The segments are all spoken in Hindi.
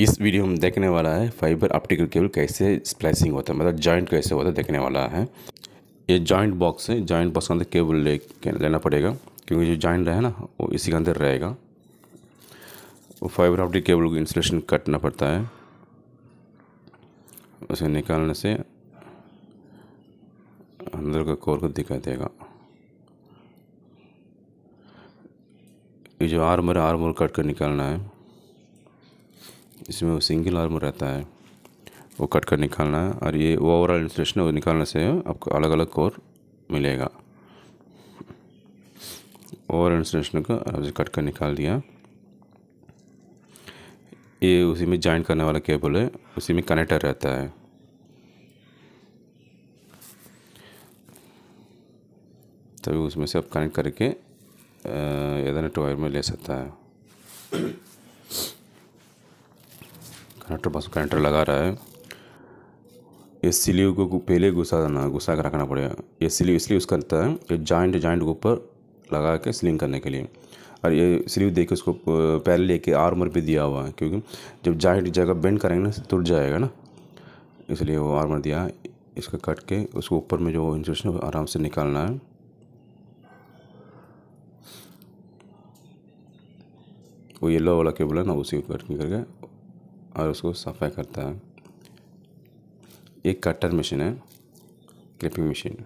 इस वीडियो में देखने वाला है फाइबर ऑप्टिकल केबल कैसे स्प्लाइसिंग होता है मतलब जॉइंट कैसे होता है देखने वाला है ये जॉइंट बॉक्स है जॉइंट बॉक्स के अंदर केबल ले लेना पड़ेगा क्योंकि जो जॉइंट रहे ना वो इसी के अंदर रहेगा वो फाइबर ऑप्टिक केबल को इंस्टॉलेशन कटना पड़ता है उसे निकालने से अंदर का कोर को दिखाई देगा ये जो आर्मर है आर्मर कट कर निकालना है इसमें वो सिंगल आर्मर रहता है वो कट कर निकालना है और ये ओवरऑल इंस्टॉलेशन वो निकालने से आपको अलग अलग कोर मिलेगा ओवर इंस्टॉलेशन को आराम से कट कर निकाल दिया ये उसी में जॉइंट करने वाला केबल है उसी में कनेक्टर रहता है तभी तो उसमें से आप कनेक्ट करके एदरनेट वायर में ले सकता है कनेक्टर बस कनेक्टर लगा रहा है ये सिलीव को पहले घुसा देना घुसा कर रखना पड़ेगा ये सिलीव इसलिए यूज़ करता है ये जॉइंट जॉइंट के ऊपर लगा के सिलिंग करने के लिए और ये सिलीव देख के उसको पहले लेके आर्मर भी दिया हुआ है क्योंकि जब जॉइंट जगह बेंड करेंगे ना टूट जाएगा ना इसलिए वो आर्मर दिया इसका कट के उसको ऊपर में जो इंजेक्शन आराम से निकालना है वो येलो वाला केबल है ना उसी को कट करके और उसको सफ़ाई करता है एक कटर मशीन है क्लिपिंग मशीन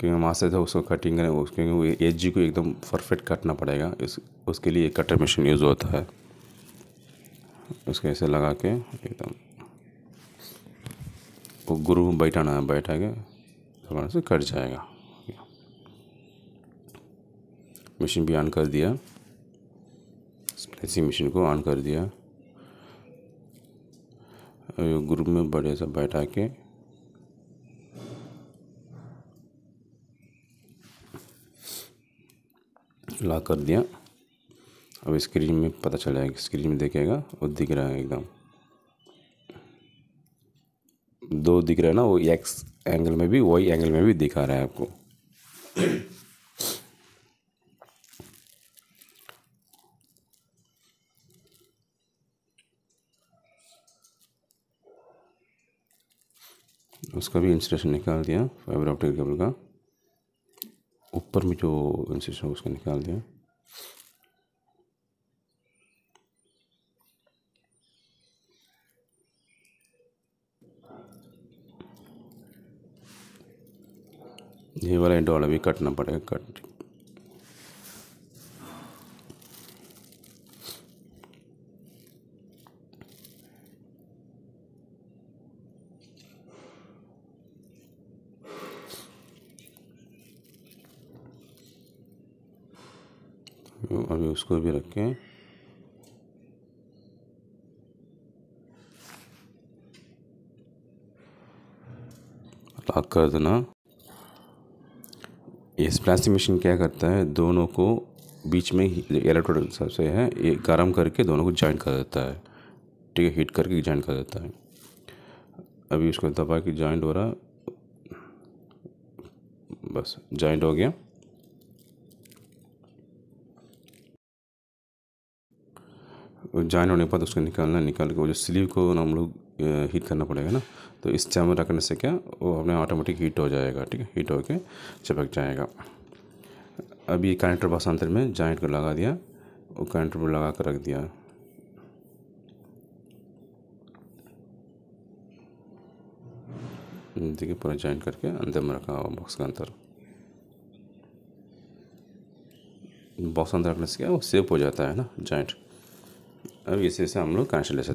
क्योंकि वहाँ से तो उसको कटिंग करें उस क्योंकि जी को एकदम परफेक्ट कटना पड़ेगा इस उसके लिए एक कटर मशीन यूज़ होता है उसके ऐसे लगा के एकदम वो गुरु बैठाना है बैठा के थोड़ा से कट जाएगा मशीन भी ऑन कर दिया स्प्लेसिंग मशीन को ऑन कर दिया ग्रुप में बड़े सा बैठा के ला कर दिया अब स्क्रीन में पता चल जाएगा स्क्रीन में देखेगा वो दिख रहा है एकदम दो दिख रहा है ना वो एक्स एंगल में भी वाई एंगल में भी दिखा रहा है आपको उसका भी इंसुलेशन निकाल दिया फाइबर ऑप्टिक केबल का ऊपर में जो इंसुलेशन उसका निकाल दिया ये वाला डॉल अभी कटना पड़ेगा कट अभी उसको भी रखें लॉक कर देना ये स्प्लैसिंग मशीन क्या करता है दोनों को बीच में इलेक्ट्रोड सबसे है ये गर्म करके दोनों को जॉइंट कर देता है ठीक है हीट करके जॉइंट कर देता है अभी उसको दबा के जॉइंट हो रहा बस जॉइंट हो गया ज्वाइन होने के बाद उसको निकालना निकाल के वो जो स्लीव को हम लोग हीट करना पड़ेगा ना तो इस चैम में रखने से क्या वो अपने ऑटोमेटिक हीट हो जाएगा ठीक है हीट होके चिपक जाएगा अभी कनेक्टर बसांतर में जॉइंट को लगा दिया और कनेक्टर पर लगा कर रख दिया हम्म, देखिए पूरा जॉइंट करके अंदर में रखा हुआ बॉक्स के अंदर बॉक्स अंदर रखने से क्या वो सेफ हो जाता है ना जॉइंट अब इसी से हम लोग कैंसिलेशन